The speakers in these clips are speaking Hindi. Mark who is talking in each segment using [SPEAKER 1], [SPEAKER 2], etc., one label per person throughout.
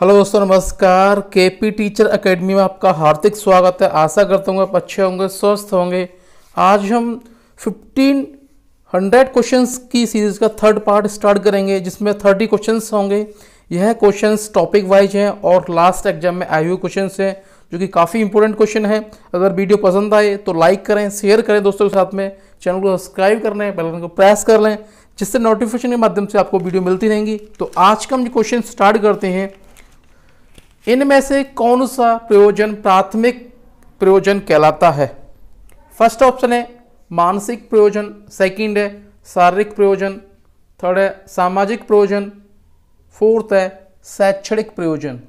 [SPEAKER 1] हेलो दोस्तों नमस्कार के पी टीचर एकेडमी में आपका हार्दिक स्वागत है आशा करता हूँ आप अच्छे होंगे स्वस्थ होंगे आज हम 1500 क्वेश्चंस की सीरीज़ का थर्ड पार्ट स्टार्ट करेंगे जिसमें 30 क्वेश्चंस होंगे यह क्वेश्चंस टॉपिक वाइज हैं और लास्ट एग्जाम में आए हुए क्वेश्चन हैं जो कि काफ़ी इंपॉर्टेंट क्वेश्चन है अगर वीडियो पसंद आए तो लाइक करें शेयर करें दोस्तों के साथ में चैनल को सब्सक्राइब कर लें बेलन को प्रेस कर लें जिससे नोटिफिकेशन के माध्यम से आपको वीडियो मिलती रहेंगी तो आज का हम जो क्वेश्चन स्टार्ट करते हैं इनमें से कौन सा प्रयोजन प्राथमिक प्रयोजन कहलाता है फर्स्ट ऑप्शन है मानसिक प्रयोजन सेकंड है शारीरिक प्रयोजन थर्ड है सामाजिक प्रयोजन फोर्थ है शैक्षणिक प्रयोजन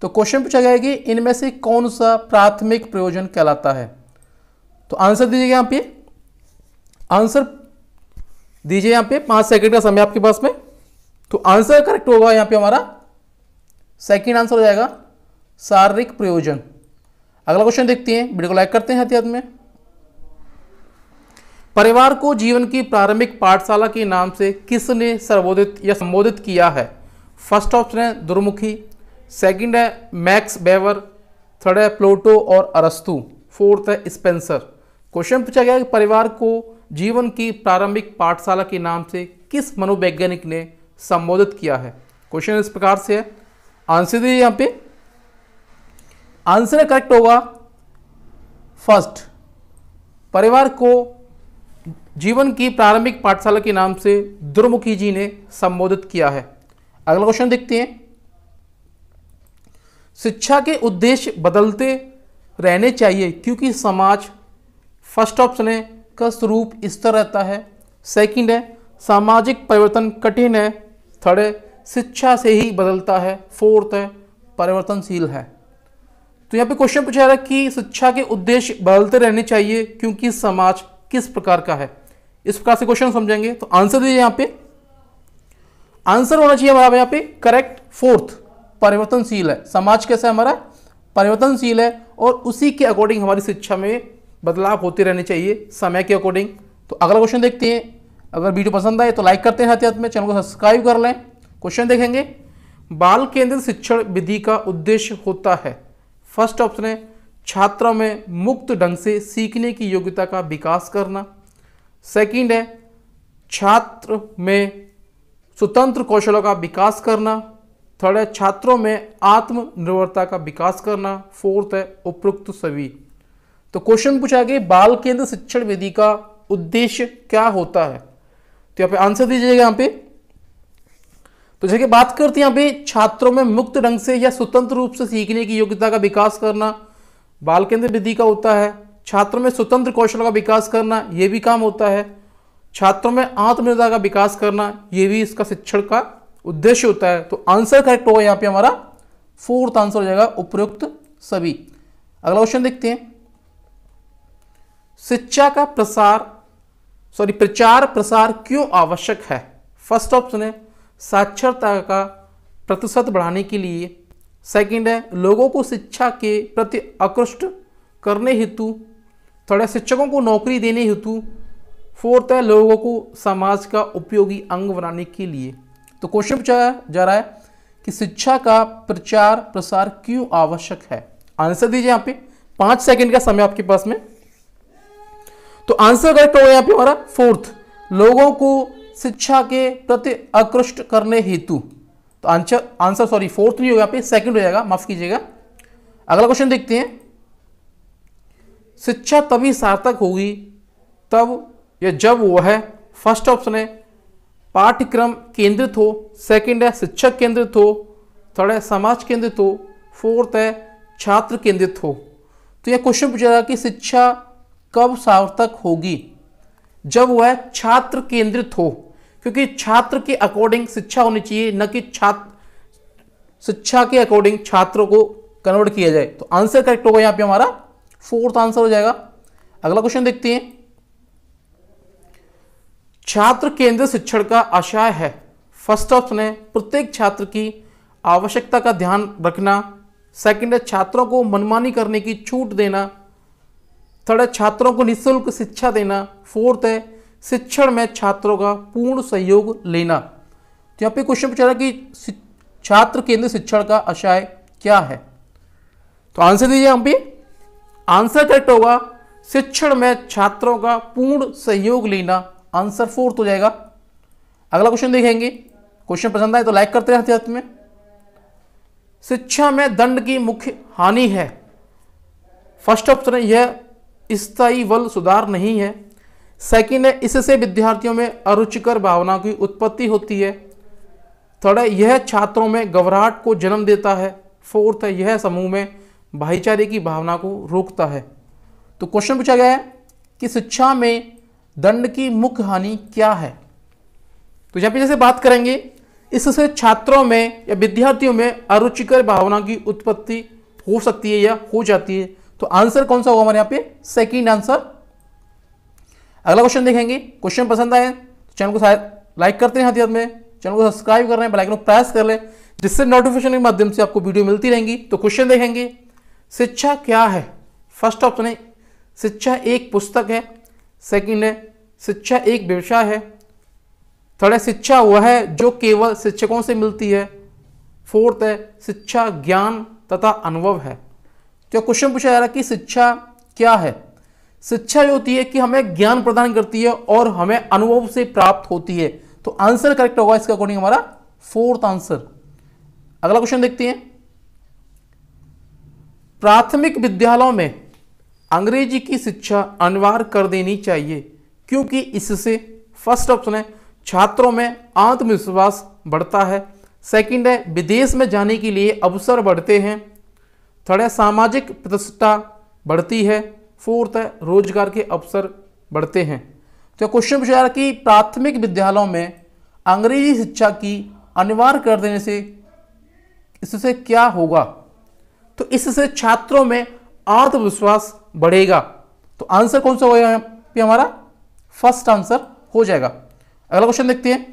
[SPEAKER 1] तो क्वेश्चन पूछा गया है कि इनमें से कौन सा प्राथमिक प्रयोजन कहलाता है तो आंसर दीजिएगा यहां पे आंसर दीजिए यहाँ पे पांच सेकंड का समय आपके पास में तो आंसर करेक्ट होगा यहाँ पे हमारा सेकेंड आंसर हो जाएगा शारीरिक प्रयोजन अगला क्वेश्चन देखते हैं वीडियो को लाइक करते हैं हथियात में परिवार को जीवन की प्रारंभिक पाठशाला के नाम से किसने सर्वोदित या संबोधित किया है फर्स्ट ऑप्शन है दुर्मुखी सेकंड है मैक्स बेवर थर्ड है प्लोटो और अरस्तु फोर्थ है स्पेंसर क्वेश्चन पूछा गया कि परिवार को जीवन की प्रारंभिक पाठशाला के नाम से किस मनोवैज्ञानिक ने संबोधित किया है क्वेश्चन इस प्रकार से है आंसर दीजिए यहाँ पे आंसर करेक्ट होगा फर्स्ट परिवार को जीवन की प्रारंभिक पाठशाला के नाम से दुर्मुखी जी ने संबोधित किया है अगला क्वेश्चन देखते हैं शिक्षा के उद्देश्य बदलते रहने चाहिए क्योंकि समाज फर्स्ट ऑप्शन है का स्वरूप स्तर रहता है सेकंड है सामाजिक परिवर्तन कठिन है थर्ड है शिक्षा से ही बदलता है फोर्थ है परिवर्तनशील है तो यहाँ पे क्वेश्चन पूछा जा रहा है कि शिक्षा के उद्देश्य बदलते रहने चाहिए क्योंकि समाज किस प्रकार का है इस प्रकार से क्वेश्चन समझेंगे तो आंसर दीजिए यहाँ पे आंसर होना चाहिए हमारा यहाँ पे करेक्ट फोर्थ परिवर्तनशील है समाज कैसा है हमारा परिवर्तनशील है और उसी के अकॉर्डिंग हमारी शिक्षा में बदलाव होते रहने चाहिए समय के अकॉर्डिंग तो अगला क्वेश्चन देखते हैं अगर वीडियो पसंद आए तो लाइक करते हैं साथ हाथ में चैनल को सब्सक्राइब कर लें क्वेश्चन देखेंगे बाल केंद्रित शिक्षण विधि का उद्देश्य होता है फर्स्ट ऑप्शन है छात्रों में मुक्त ढंग से सीखने की योग्यता का विकास करना सेकंड है छात्र में स्वतंत्र कौशलों का विकास करना थर्ड है छात्रों में आत्मनिर्भरता का विकास करना फोर्थ है उपयुक्त सभी तो क्वेश्चन पूछा गया बाल केंद्र शिक्षण विधि का उद्देश्य क्या होता है तो यहाँ पे आंसर दीजिएगा यहाँ पे तो जैसे बात करते हैं अभी छात्रों में मुक्त ढंग से या स्वतंत्र रूप से सीखने की योग्यता का विकास करना बाल केंद्र विधि का होता है छात्रों में स्वतंत्र कौशल का विकास करना ये भी काम होता है छात्रों में आत्मनिर्भरता का विकास करना ये भी इसका शिक्षण का उद्देश्य होता है तो आंसर करेक्ट होगा यहाँ पे हमारा फोर्थ आंसर हो जाएगा उपयुक्त सभी अगला क्वेश्चन देखते हैं शिक्षा का प्रसार सॉरी प्रचार प्रसार क्यों आवश्यक है फर्स्ट ऑप्शन है साक्षरता का प्रतिशत बढ़ाने के लिए सेकंड है लोगों को शिक्षा के प्रति आकृष्ट करने हेतु थोड़ा शिक्षकों को नौकरी देने हेतु फोर्थ है लोगों को समाज का उपयोगी अंग बनाने के लिए तो क्वेश्चन पूछा जा रहा है कि शिक्षा का प्रचार प्रसार क्यों आवश्यक है आंसर दीजिए यहाँ पे पांच सेकंड का समय आपके पास में तो आंसर करेक्ट होगा यहाँ पे हमारा फोर्थ लोगों को शिक्षा के प्रति आकृष्ट करने हेतु तो आंसर आंसर सॉरी फोर्थ नहीं होगा यहाँ पे सेकंड हो जाएगा माफ कीजिएगा अगला क्वेश्चन देखते हैं शिक्षा तभी सार्थक होगी तब या जब वह है फर्स्ट ऑप्शन है पाठ्यक्रम केंद्रित हो सेकंड है शिक्षक केंद्रित हो थर्ड है समाज केंद्रित हो फोर्थ है छात्र केंद्रित हो तो यह क्वेश्चन पूछा जाएगा कि शिक्षा कब सार्थक होगी जब वह छात्र केंद्रित हो क्योंकि छात्र के अकॉर्डिंग शिक्षा होनी चाहिए न कि छात्र शिक्षा के अकॉर्डिंग छात्रों को कन्वर्ट किया जाए तो आंसर करेक्ट होगा यहाँ पे हमारा फोर्थ आंसर हो जाएगा अगला क्वेश्चन देखते हैं छात्र केंद्र शिक्षण का आशय है फर्स्ट ऑप्शन है प्रत्येक छात्र की आवश्यकता का ध्यान रखना सेकंड है छात्रों को मनमानी करने की छूट देना थर्ड है छात्रों को निःशुल्क शिक्षा देना फोर्थ है शिक्षण में छात्रों का पूर्ण सहयोग लेना तो यहाँ पे क्वेश्चन पूछा कि छात्र केंद्रित शिक्षण का आशय क्या है तो आंसर दीजिए हम भी आंसर करेक्ट होगा शिक्षण में छात्रों का पूर्ण सहयोग लेना आंसर फोर्थ हो जाएगा अगला क्वेश्चन देखेंगे क्वेश्चन पसंद आए तो लाइक करते रहते हाथ में शिक्षा में दंड की मुख्य हानि है फर्स्ट ऑप्शन यह स्थायी बल सुधार नहीं है सेकेंड है इससे विद्यार्थियों में अरुचिकर भावना की उत्पत्ति होती है थर्ड है यह छात्रों में घबराहट को जन्म देता है फोर्थ है यह समूह में भाईचारे की भावना को रोकता है तो क्वेश्चन पूछा गया है कि शिक्षा में दंड की मुख्य हानि क्या है तो यहाँ पे जैसे बात करेंगे इससे छात्रों में या विद्यार्थियों में अरुचिकर भावना की उत्पत्ति हो सकती है या हो जाती है तो आंसर कौन सा होगा हमारे यहाँ पे सेकंड आंसर अगला क्वेश्चन देखेंगे क्वेश्चन पसंद आए तो चैनल को शायद लाइक करते हैं हाथी हाथ में चैनल को सब्सक्राइब कर रहे हैं बेलाइकन को प्रेस कर लें जिससे नोटिफिकेशन के माध्यम से आपको वीडियो मिलती रहेंगी तो क्वेश्चन देखेंगे शिक्षा क्या है फर्स्ट ऑप्शन है शिक्षा एक पुस्तक है सेकंड है शिक्षा एक व्यवसाय है थर्ड है शिक्षा वह है जो केवल शिक्षकों से मिलती है फोर्थ है शिक्षा ज्ञान तथा अनुभव है तो क्वेश्चन पूछा जा रहा है कि शिक्षा क्या है शिक्षा जो होती है कि हमें ज्ञान प्रदान करती है और हमें अनुभव से प्राप्त होती है तो आंसर करेक्ट होगा इसका अकॉर्डिंग हमारा फोर्थ आंसर अगला क्वेश्चन देखते हैं प्राथमिक विद्यालयों में अंग्रेजी की शिक्षा अनिवार्य कर देनी चाहिए क्योंकि इससे फर्स्ट ऑप्शन है छात्रों में आत्मविश्वास बढ़ता है सेकंड है विदेश में जाने के लिए अवसर बढ़ते हैं थर्ड है सामाजिक प्रतिष्ठा बढ़ती है फोर्थ है रोजगार के अवसर बढ़ते हैं तो क्वेश्चन पूछा जा रहा कि प्राथमिक विद्यालयों में अंग्रेजी शिक्षा की अनिवार्य कर देने से इससे क्या होगा तो इससे छात्रों में आत्मविश्वास बढ़ेगा तो आंसर कौन सा होगा पे हमारा फर्स्ट आंसर हो जाएगा अगला क्वेश्चन देखते हैं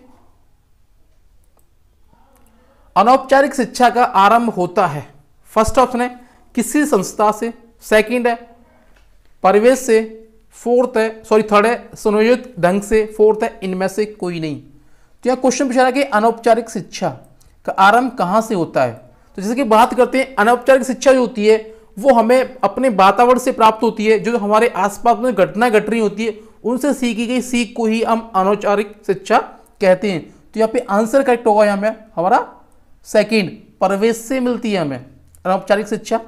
[SPEAKER 1] अनौपचारिक शिक्षा का आरंभ होता है फर्स्ट ऑप्शन है किसी संस्था से सेकंड है परिवेश से फोर्थ है सॉरी थर्ड है सुनियोजित ढंग से फोर्थ है इनमें से कोई नहीं तो यहाँ क्वेश्चन पूछा रहा है कि अनौपचारिक शिक्षा का आरंभ कहाँ से होता है तो जैसे कि बात करते हैं अनौपचारिक शिक्षा जो होती है वो हमें अपने वातावरण से प्राप्त होती है जो हमारे आसपास में घटना घट रही होती है उनसे सीखी गई सीख को ही हम अनौपचारिक शिक्षा कहते हैं तो यहाँ पे आंसर करेक्ट होगा हमें हमारा सेकेंड परवेश से मिलती है हमें अनौपचारिक शिक्षा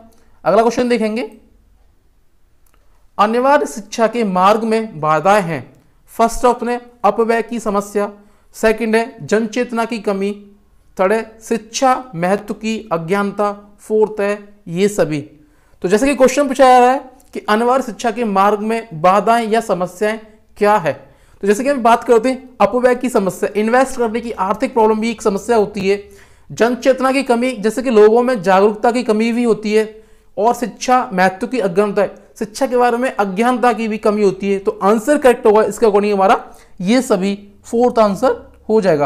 [SPEAKER 1] अगला क्वेश्चन देखेंगे अनिवार्य शिक्षा के मार्ग में बाधाएं हैं फर्स्ट अपने अपव्यय की समस्या सेकंड है जनचेतना की कमी थर्ड है शिक्षा महत्व की अज्ञानता फोर्थ है ये सभी तो जैसे कि क्वेश्चन पूछा जा रहा है कि अनिवार्य शिक्षा के मार्ग में बाधाएं या समस्याएं क्या है तो जैसे कि हम बात करते हैं अपव्यय की समस्या इन्वेस्ट करने की आर्थिक प्रॉब्लम भी एक समस्या होती है जनचेतना की कमी जैसे कि लोगों में जागरूकता की कमी भी होती है और शिक्षा महत्व की अज्ञानता है शिक्षा के बारे में अज्ञानता की भी कमी होती है तो आंसर करेक्ट होगा इसके अकॉर्डिंग हमारा ये सभी फोर्थ आंसर हो जाएगा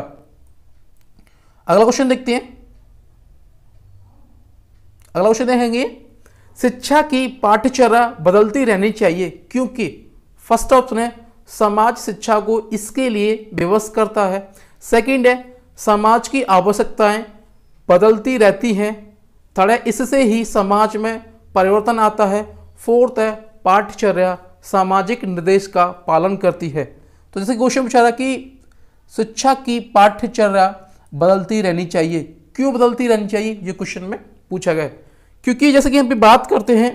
[SPEAKER 1] अगला क्वेश्चन देखते हैं अगला क्वेश्चन देखेंगे शिक्षा की पाठ्यचर्या बदलती रहनी चाहिए क्योंकि फर्स्ट ऑप्शन है समाज शिक्षा को इसके लिए विवश करता है सेकंड है समाज की आवश्यकताएं बदलती रहती हैं थर्ड है इससे ही समाज में परिवर्तन आता है फोर्थ है पाठ्यचर्या सामाजिक निर्देश का पालन करती है तो जैसे क्वेश्चन पूछा था कि शिक्षा की पाठ्यचर्या बदलती रहनी चाहिए क्यों बदलती रहनी चाहिए ये क्वेश्चन में पूछा गया क्योंकि जैसे कि हम भी बात करते हैं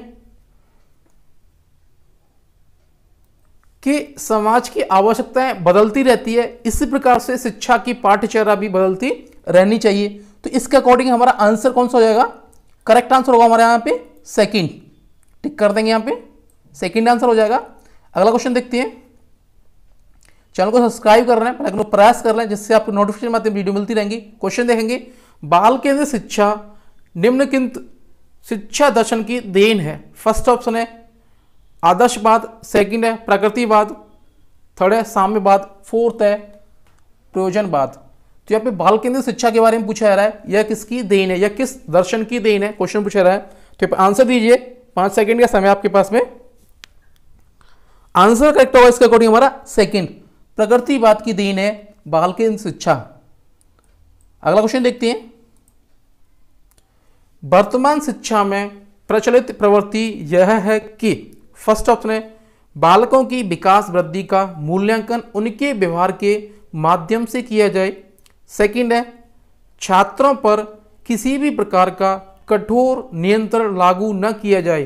[SPEAKER 1] कि समाज की आवश्यकताएं बदलती रहती है इसी प्रकार से शिक्षा की पाठ्यचर्या भी बदलती रहनी चाहिए तो इसके अकॉर्डिंग हमारा आंसर कौन सा हो जाएगा करेक्ट आंसर होगा हमारे यहाँ पे सेकंड टिक कर देंगे यहाँ पे सेकंड आंसर हो जाएगा अगला क्वेश्चन देखते हैं चैनल को सब्सक्राइब कर रहे हैं प्रयास कर रहे हैं जिससे आपको नोटिफिकेशन माध्यम वीडियो मिलती रहेंगी क्वेश्चन देखेंगे बाल केंद्र शिक्षा निम्न किंत शिक्षा दर्शन की देन है फर्स्ट ऑप्शन है आदर्शवाद सेकंड है प्रकृतिवाद थर्ड है साम्यवाद फोर्थ है प्रयोजनवाद तो यहाँ पे बाल केंद्र शिक्षा के बारे में पूछा जा रहा है यह किसकी देन है यह किस दर्शन की देन है क्वेश्चन पूछा जा रहा है तो आंसर दीजिए पांच सेकंड का समय आपके पास में आंसर करेक्ट होगा इसके अकॉर्डिंग हमारा सेकंड प्रकृति बात की दीन है बाल के शिक्षा अगला क्वेश्चन देखते हैं वर्तमान शिक्षा में प्रचलित प्रवृत्ति यह है कि फर्स्ट ऑप्शन है बालकों की विकास वृद्धि का मूल्यांकन उनके व्यवहार के माध्यम से किया जाए सेकंड है छात्रों पर किसी भी प्रकार का कठोर नियंत्रण लागू न किया जाए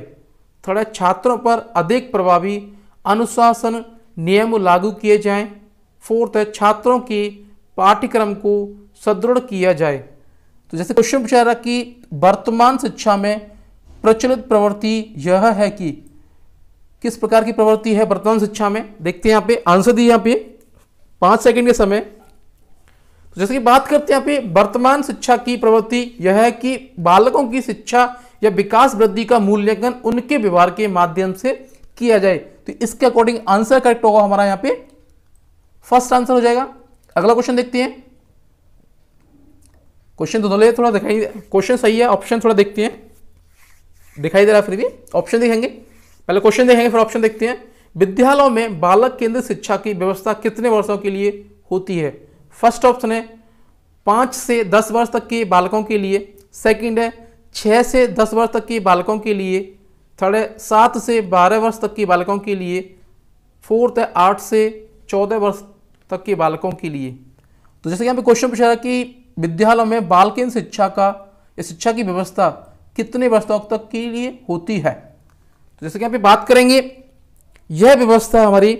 [SPEAKER 1] थोड़ा छात्रों पर अधिक प्रभावी अनुशासन नियम लागू किए जाएं। फोर्थ है छात्रों के पाठ्यक्रम को सुदृढ़ किया जाए तो जैसे क्वेश्चन पूछा रहा कि वर्तमान शिक्षा में प्रचलित प्रवृत्ति यह है कि किस प्रकार की प्रवृत्ति है वर्तमान शिक्षा में देखते हैं यहाँ पे आंसर दिए यहाँ पे पाँच सेकंड के समय तो जैसे कि बात करते हैं अभी वर्तमान शिक्षा की प्रवृत्ति यह है कि बालकों की शिक्षा या विकास वृद्धि का मूल्यांकन उनके व्यवहार के माध्यम से किया जाए तो इसके अकॉर्डिंग आंसर करेक्ट होगा हमारा यहाँ पे फर्स्ट आंसर हो जाएगा अगला क्वेश्चन देखते हैं क्वेश्चन तो दोनों थोड़ा दिखाई क्वेश्चन सही है ऑप्शन थोड़ा देखते हैं दिखाई दे रहा फिर भी ऑप्शन देखेंगे पहले क्वेश्चन देखेंगे फिर ऑप्शन देखते हैं विद्यालयों में बालक केंद्रित शिक्षा की व्यवस्था कितने वर्षों के लिए होती है फर्स्ट ऑप्शन है पाँच से दस वर्ष तक के बालकों के लिए सेकंड है छः से दस वर्ष तक के बालकों के लिए थर्ड है सात से बारह वर्ष तक के बालकों के लिए फोर्थ है आठ से चौदह वर्ष तक के बालकों के लिए तो जैसे कि यहाँ पे क्वेश्चन पूछा रहा कि विद्यालयों में बालकिन शिक्षा का या शिक्षा की व्यवस्था कितने वर्षों तक के लिए होती है तो जैसे कि यहाँ पे बात करेंगे यह व्यवस्था हमारी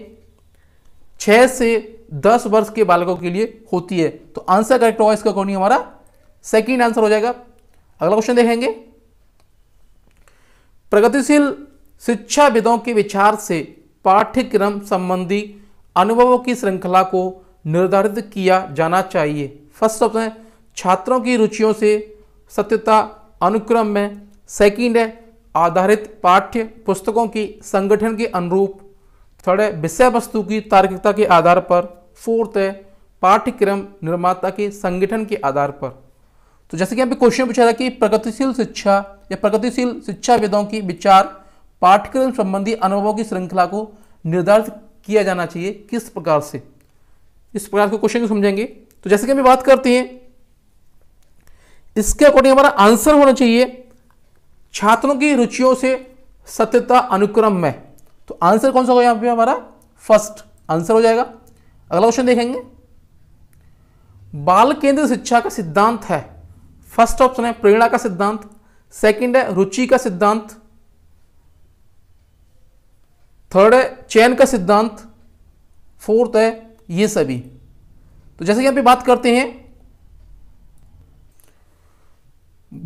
[SPEAKER 1] छः से दस वर्ष के बालकों के लिए होती है तो आंसर करेक्ट होगा इसका कौन हमारा सेकेंड आंसर हो जाएगा अगला क्वेश्चन देखेंगे प्रगतिशील शिक्षाविदों के विचार से पाठ्यक्रम संबंधी अनुभवों की श्रृंखला को निर्धारित किया जाना चाहिए फर्स्ट ऑप्शन है छात्रों की रुचियों से सत्यता अनुक्रम में सेकंड है आधारित पाठ्य पुस्तकों की संगठन के अनुरूप थर्ड है विषय वस्तु की तार्किकता के आधार पर फोर्थ है पाठ्यक्रम निर्माता के संगठन के आधार पर तो जैसे कि यहाँ पे क्वेश्चन पूछा था कि प्रगतिशील शिक्षा या प्रगतिशील शिक्षा शिक्षाविदों की विचार पाठ्यक्रम संबंधी अनुभवों की श्रृंखला को निर्धारित किया जाना चाहिए किस प्रकार से इस प्रकार के क्वेश्चन को समझेंगे तो जैसे कि हम बात करते हैं इसके अकॉर्डिंग हमारा आंसर होना चाहिए छात्रों की रुचियों से सत्यता अनुक्रम में तो आंसर कौन सा होगा यहाँ पे हमारा फर्स्ट आंसर हो जाएगा अगला क्वेश्चन देखेंगे बाल केंद्र शिक्षा का सिद्धांत है फर्स्ट ऑप्शन है प्रेरणा का सिद्धांत सेकंड है रुचि का सिद्धांत थर्ड है चयन का सिद्धांत फोर्थ है ये सभी तो जैसे कि आप बात करते हैं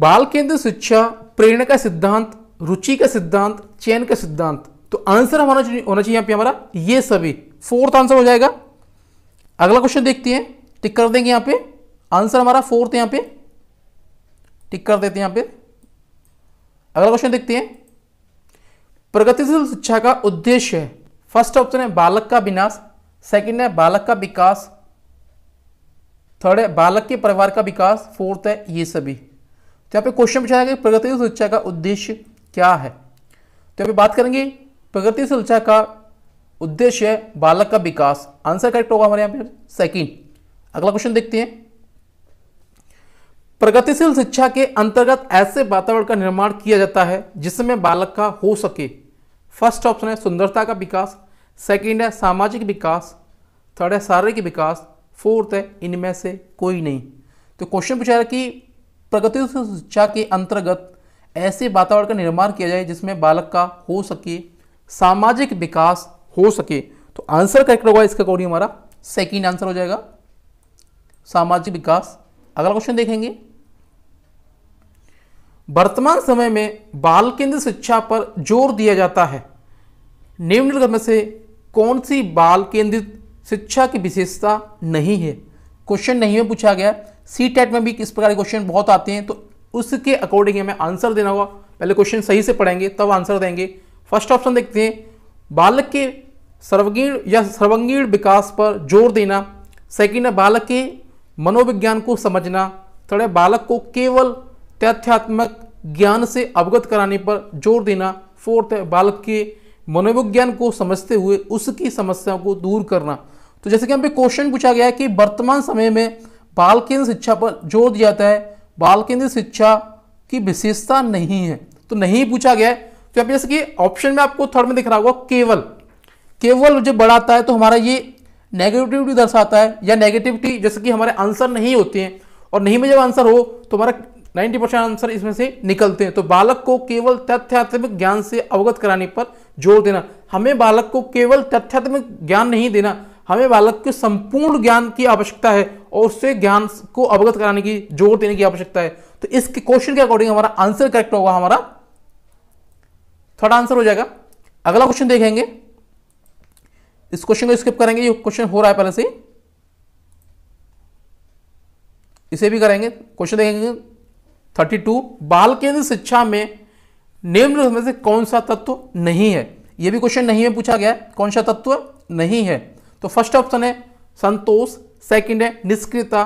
[SPEAKER 1] बाल केंद्र शिक्षा प्रेरणा का सिद्धांत रुचि का सिद्धांत चयन का सिद्धांत तो आंसर हमारा होना चाहिए यहां पे हमारा ये सभी फोर्थ आंसर हो जाएगा अगला क्वेश्चन देखते हैं टिक कर देंगे यहां पे आंसर हमारा फोर्थ यहां पे टिक कर देते हैं यहां पे अगला क्वेश्चन देखते हैं प्रगतिशील शिक्षा का उद्देश्य है फर्स्ट ऑप्शन है बालक का विनाश सेकंड है बालक का विकास थर्ड है बालक के परिवार का विकास फोर्थ है ये सभी तो यहाँ पे क्वेश्चन पूछा जाएगा प्रगतिशील शिक्षा का उद्देश्य क्या है तो यहाँ पर बात करेंगे प्रगतिशील शिक्षा का उद्देश्य है बालक का विकास आंसर करेक्ट होगा हमारे यहां पर सेकेंड अगला क्वेश्चन देखते हैं प्रगतिशील शिक्षा के अंतर्गत ऐसे वातावरण का निर्माण किया जाता है जिसमें बालक का हो सके फर्स्ट ऑप्शन है सुंदरता का विकास सेकेंड है सामाजिक विकास थर्ड है शारीरिक विकास फोर्थ है इनमें से कोई नहीं तो क्वेश्चन पूछा है कि प्रगतिशील शिक्षा के अंतर्गत ऐसे वातावरण का निर्माण किया जाए जिसमें बालक का हो सके सामाजिक विकास हो सके तो आंसर करेक्ट होगा इसका अकॉर्डिंग हमारा सेकेंड आंसर हो जाएगा सामाजिक विकास अगला क्वेश्चन देखेंगे वर्तमान समय में बाल केंद्र शिक्षा पर जोर दिया जाता है निम्नलिखित में से कौन सी बाल केंद्रित शिक्षा की विशेषता नहीं है क्वेश्चन नहीं में पूछा गया सी टेट में भी किस प्रकार के क्वेश्चन बहुत आते हैं तो उसके अकॉर्डिंग हमें आंसर देना होगा पहले क्वेश्चन सही से पढ़ेंगे तब आंसर देंगे फर्स्ट ऑप्शन देखते हैं बालक के सर्वगीण या सर्वंगीण विकास पर जोर देना सेकेंड है बालक के मनोविज्ञान को समझना थर्ड है बालक को केवल तथ्यात्मक ज्ञान से अवगत कराने पर जोर देना फोर्थ है बालक के मनोविज्ञान को समझते हुए उसकी समस्याओं को दूर करना तो जैसे कि हम पे क्वेश्चन पूछा गया है कि वर्तमान समय में बाल केंद्र शिक्षा पर जोर दिया जाता है बाल केंद्र शिक्षा की विशेषता नहीं है तो नहीं पूछा गया है तो आप जैसे कि ऑप्शन में आपको थर्ड में दिख रहा होगा केवल केवल जब बढ़ाता है तो हमारा ये नेगेटिविटी दर्शाता है या नेगेटिविटी जैसे कि हमारे आंसर नहीं होते हैं और नहीं में जब आंसर हो तो हमारा 90 परसेंट आंसर इसमें से निकलते हैं तो बालक को केवल तथ्यात्मक ज्ञान से अवगत कराने पर जोर देना हमें बालक को केवल तथ्यात्मक ज्ञान नहीं देना हमें बालक के संपूर्ण ज्ञान की आवश्यकता है और उससे ज्ञान को अवगत कराने की जोर देने की आवश्यकता है तो इसके क्वेश्चन के अकॉर्डिंग हमारा आंसर करेक्ट होगा हमारा थर्ड आंसर हो जाएगा अगला क्वेश्चन देखेंगे इस क्वेश्चन को स्किप करेंगे ये क्वेश्चन हो रहा है पहले से इसे भी करेंगे क्वेश्चन देखेंगे थर्टी टू बाल केंद्र शिक्षा में निम्न में से कौन सा तत्व नहीं है ये भी क्वेश्चन नहीं है पूछा गया कौन सा तत्व नहीं है तो फर्स्ट ऑप्शन है संतोष सेकंड है निष्क्रियता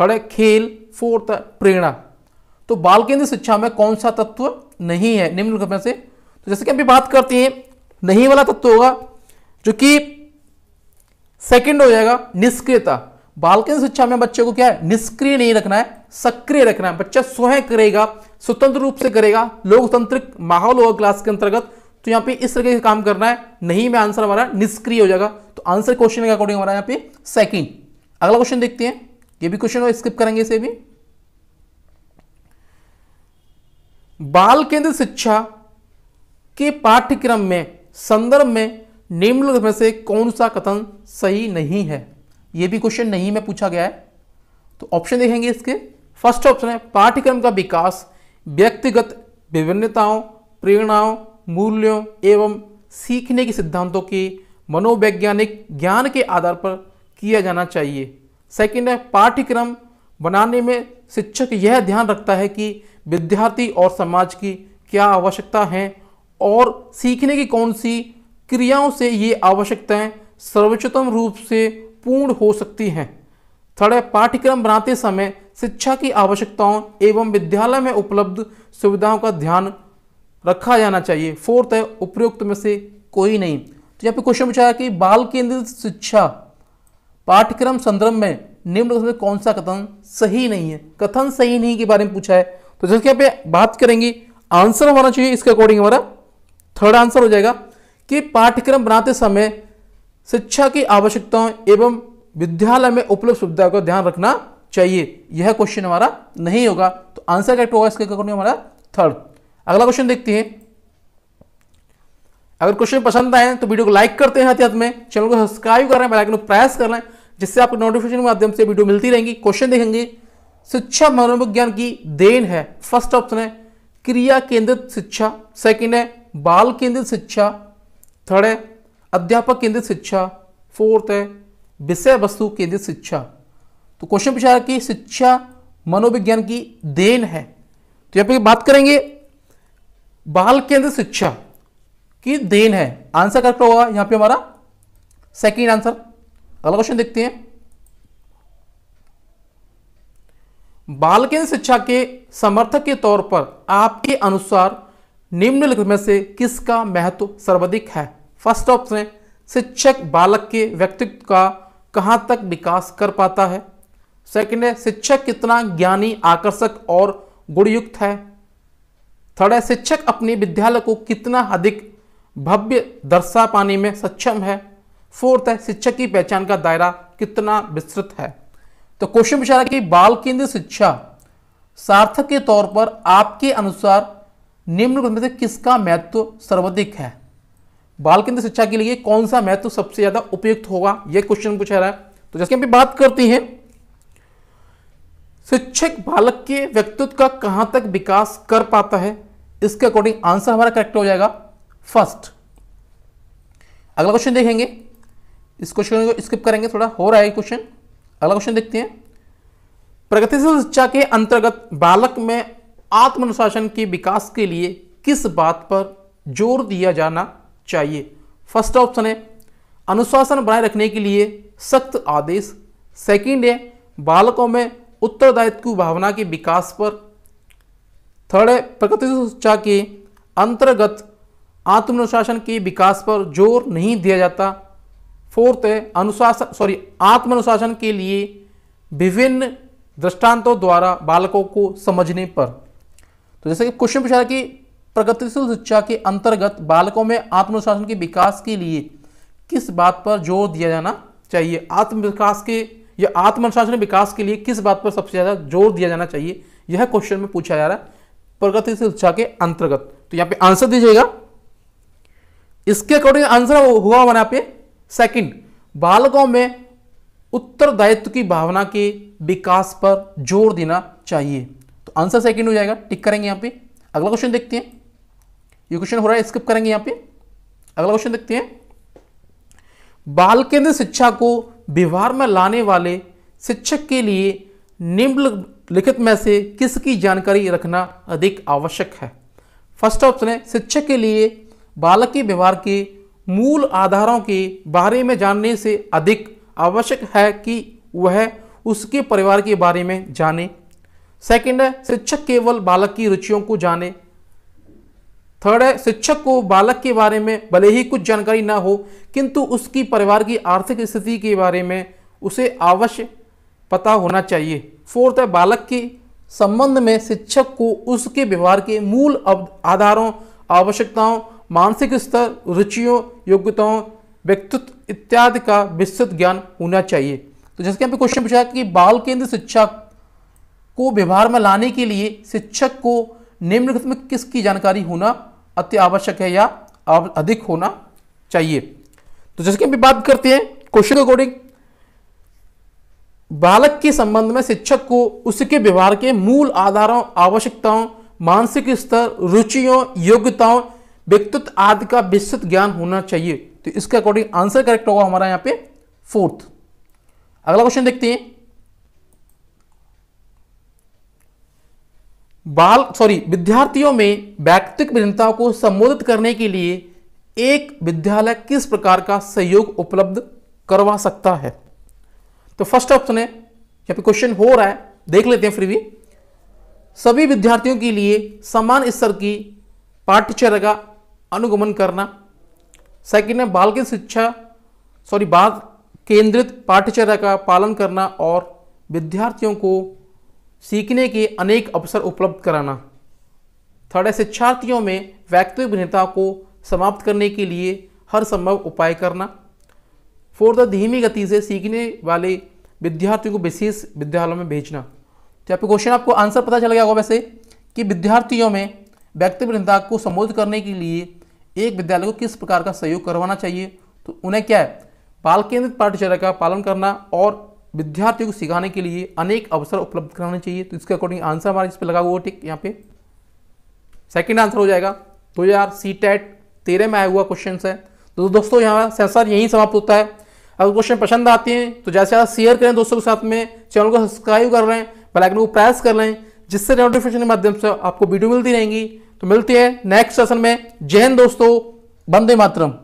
[SPEAKER 1] थर्ड है खेल फोर्थ है प्रेरणा तो बाल केंद्र शिक्षा में कौन सा तत्व नहीं है निम्न में से तो जैसे कि अभी बात करते हैं नहीं वाला तत्व होगा जो कि सेकंड हो जाएगा निष्क्रियता बालकन शिक्षा में बच्चे को क्या है निष्क्रिय नहीं रखना है सक्रिय रखना है बच्चा स्वयं करेगा स्वतंत्र रूप से करेगा लोकतांत्रिक माहौल होगा क्लास के अंतर्गत तो यहां पे इस तरीके से काम करना है नहीं में आंसर हमारा निष्क्रिय हो जाएगा तो आंसर क्वेश्चन के अकॉर्डिंग हमारा यहां पे सेकंड अगला क्वेश्चन देखते हैं ये भी क्वेश्चन स्किप करेंगे इसे भी बाल केंद्र शिक्षा के पाठ्यक्रम में संदर्भ में निम्नलिखित में से कौन सा कथन सही नहीं है ये भी क्वेश्चन नहीं में पूछा गया है तो ऑप्शन देखेंगे इसके फर्स्ट ऑप्शन है पाठ्यक्रम का विकास व्यक्तिगत विभिन्नताओं प्रेरणाओं मूल्यों एवं सीखने के सिद्धांतों के मनोवैज्ञानिक ज्ञान के आधार पर किया जाना चाहिए सेकंड है पाठ्यक्रम बनाने में शिक्षक यह ध्यान रखता है कि विद्यार्थी और समाज की क्या आवश्यकता है और सीखने की कौन सी क्रियाओं से ये आवश्यकताएं सर्वोच्चतम रूप से पूर्ण हो सकती हैं थर्ड पाठ्यक्रम बनाते समय शिक्षा की आवश्यकताओं एवं विद्यालय में उपलब्ध सुविधाओं का ध्यान रखा जाना चाहिए फोर्थ है उपयुक्त में से कोई नहीं तो यहाँ पे क्वेश्चन पूछा है कि बाल केंद्रित शिक्षा पाठ्यक्रम संदर्भ में निम्न में कौन सा कथन सही नहीं है कथन सही नहीं के बारे में पूछा है तो जैसे यहाँ पे बात करेंगे आंसर हमारा चाहिए इसके अकॉर्डिंग हमारा थर्ड आंसर हो जाएगा कि पाठ्यक्रम बनाते समय शिक्षा की आवश्यकताओं एवं विद्यालय में उपलब्ध सुविधा का ध्यान रखना चाहिए यह क्वेश्चन हमारा नहीं होगा तो आंसर करेक्ट होगा इसके क्वेश्चन हमारा थर्ड अगला क्वेश्चन देखते हैं अगर क्वेश्चन पसंद आए तो वीडियो को लाइक करते हैं हथियात में चैनल को सब्सक्राइब कर रहे हैं प्रयास को प्रेस कर रहे हैं जिससे आपको नोटिफिकेशन के माध्यम से वीडियो मिलती रहेंगी क्वेश्चन देखेंगे शिक्षा मनोविज्ञान की देन है फर्स्ट ऑप्शन है क्रिया केंद्रित शिक्षा सेकेंड है बाल केंद्रित शिक्षा थर्ड है अध्यापक केंद्रित शिक्षा फोर्थ है विषय वस्तु केंद्रित शिक्षा तो क्वेश्चन पूछा कि शिक्षा मनोविज्ञान की देन है तो यहाँ पर बात करेंगे बाल केंद्रित शिक्षा की देन है आंसर करेक्ट होगा यहाँ पे हमारा सेकंड आंसर अगला क्वेश्चन देखते हैं बाल केंद्र शिक्षा के समर्थक के तौर पर आपके अनुसार निम्नलिखित में से किसका महत्व सर्वाधिक है फर्स्ट ऑप्शन शिक्षक बालक के व्यक्तित्व का कहाँ तक विकास कर पाता है सेकंड है शिक्षक कितना ज्ञानी आकर्षक और गुणयुक्त है थर्ड है शिक्षक अपने विद्यालय को कितना अधिक भव्य दर्शा पाने में सक्षम है फोर्थ है शिक्षक की पहचान का दायरा कितना विस्तृत है तो क्वेश्चन पूछा कि बाल केंद्रित शिक्षा सार्थक के तौर पर आपके अनुसार निम्न में से किसका महत्व सर्वाधिक है बाल केंद्र शिक्षा के लिए कौन सा महत्व सबसे ज्यादा उपयुक्त होगा यह क्वेश्चन पूछा रहा है तो जैसे हम बात करते हैं शिक्षक बालक के व्यक्तित्व का कहां तक विकास कर पाता है इसके अकॉर्डिंग आंसर हमारा करेक्ट हो जाएगा फर्स्ट अगला क्वेश्चन देखेंगे इस क्वेश्चन को स्किप करेंगे थोड़ा हो रहा है क्वेश्चन अगला क्वेश्चन देखते हैं प्रगतिशील शिक्षा के अंतर्गत बालक में अनुशासन के विकास के लिए किस बात पर जोर दिया जाना चाहिए फर्स्ट ऑप्शन है अनुशासन बनाए रखने के लिए सख्त आदेश सेकंड है बालकों में उत्तरदायित्व की भावना के विकास पर थर्ड है प्रकृति शिक्षा के अंतर्गत अनुशासन के विकास पर जोर नहीं दिया जाता फोर्थ है अनुशासन सॉरी अनुशासन के लिए विभिन्न दृष्टांतों द्वारा बालकों को समझने पर तो जैसे कि क्वेश्चन पूछा कि प्रगतिशील शिक्षा के अंतर्गत बालकों में आत्मनुशासन के विकास के लिए किस बात पर जोर दिया जाना चाहिए आत्म विकास के या आत्मानुशासन विकास के लिए किस बात पर सबसे ज़्यादा जोर दिया जाना चाहिए यह क्वेश्चन में पूछा जा रहा है प्रगतिशील शिक्षा के अंतर्गत तो यहाँ पे आंसर दीजिएगा इसके अकॉर्डिंग आंसर हुआ हमारे यहाँ पे सेकंड बालकों में उत्तरदायित्व की भावना के विकास पर जोर देना चाहिए आंसर सेकंड हो जाएगा टिक करेंगे यहाँ पे अगला क्वेश्चन देखते हैं ये क्वेश्चन हो रहा है स्किप करेंगे यहाँ पे अगला क्वेश्चन देखते हैं बाल केंद्र शिक्षा को व्यवहार में लाने वाले शिक्षक के लिए निम्नलिखित में से किसकी जानकारी रखना अधिक आवश्यक है फर्स्ट ऑप्शन है शिक्षक के लिए बालक के व्यवहार के मूल आधारों के बारे में जानने से अधिक आवश्यक है कि वह उसके परिवार के बारे में जाने सेकंड है शिक्षक केवल बालक की रुचियों को जाने थर्ड है शिक्षक को बालक के बारे में भले ही कुछ जानकारी ना हो किंतु उसकी परिवार की आर्थिक स्थिति के बारे में उसे अवश्य पता होना चाहिए फोर्थ है बालक के संबंध में शिक्षक को उसके व्यवहार के मूल आधारों आवश्यकताओं मानसिक स्तर रुचियों योग्यताओं व्यक्तित्व इत्यादि का विस्तृत ज्ञान होना चाहिए तो जैसे कि क्वेश्चन पूछा कि बाल केंद्र शिक्षा को व्यवहार में लाने के लिए शिक्षक को निम्नलिखित में किसकी जानकारी होना अति आवश्यक है या अधिक होना चाहिए तो कि हम बात करते हैं क्वेश्चन अकॉर्डिंग बालक के संबंध में शिक्षक को उसके व्यवहार के मूल आधारों आवश्यकताओं मानसिक स्तर रुचियों योग्यताओं व्यक्तित्व आदि का विस्तृत ज्ञान होना चाहिए तो इसके अकॉर्डिंग आंसर करेक्ट होगा हमारा यहाँ पे फोर्थ अगला क्वेश्चन देखते हैं बाल सॉरी विद्यार्थियों में व्यक्तिक भिन्नता को संबोधित करने के लिए एक विद्यालय किस प्रकार का सहयोग उपलब्ध करवा सकता है तो फर्स्ट ऑप्शन है यहाँ पे क्वेश्चन हो रहा है देख लेते हैं फिर भी सभी विद्यार्थियों के लिए समान स्तर की पाठ्यचर्या का अनुगमन करना सेकेंड है बाल की शिक्षा सॉरी बाल केंद्रित पाठ्यचर्या का पालन करना और विद्यार्थियों को सीखने के अनेक अवसर उपलब्ध कराना थर्ड है शिक्षार्थियों में व्यक्तित्व भिन्नता को समाप्त करने के लिए हर संभव उपाय करना फोर्थ है धीमी गति से सीखने वाले विद्यार्थियों को विशेष विद्यालयों में भेजना तो यहाँ क्वेश्चन आपको आंसर पता चल गया होगा वैसे कि विद्यार्थियों में व्यक्ति भिन्नता को संबोधित करने के लिए एक विद्यालय को किस प्रकार का सहयोग करवाना चाहिए तो उन्हें क्या है बाल केंद्रित पाठ्यचर्या का पालन करना और विद्यार्थियों को सिखाने के लिए अनेक अवसर उपलब्ध कराने चाहिए तो इसके अकॉर्डिंग आंसर हमारा इस पर लगा हुआ ठीक यहाँ पे सेकेंड आंसर हो जाएगा दो हज़ार सी टेट तेरह में आया हुआ क्वेश्चन है तो दोस्तों यहाँ आंसर यहीं समाप्त होता है अगर क्वेश्चन पसंद आते हैं तो ज़्यादा से ज़्यादा शेयर करें दोस्तों के साथ में चैनल को सब्सक्राइब कर लें बेलाइकन को प्रेस कर लें जिससे नोटिफिकेशन के माध्यम से आपको वीडियो मिलती रहेंगी तो मिलती है नेक्स्ट सेशन में जय हिंद दोस्तों बंदे मातरम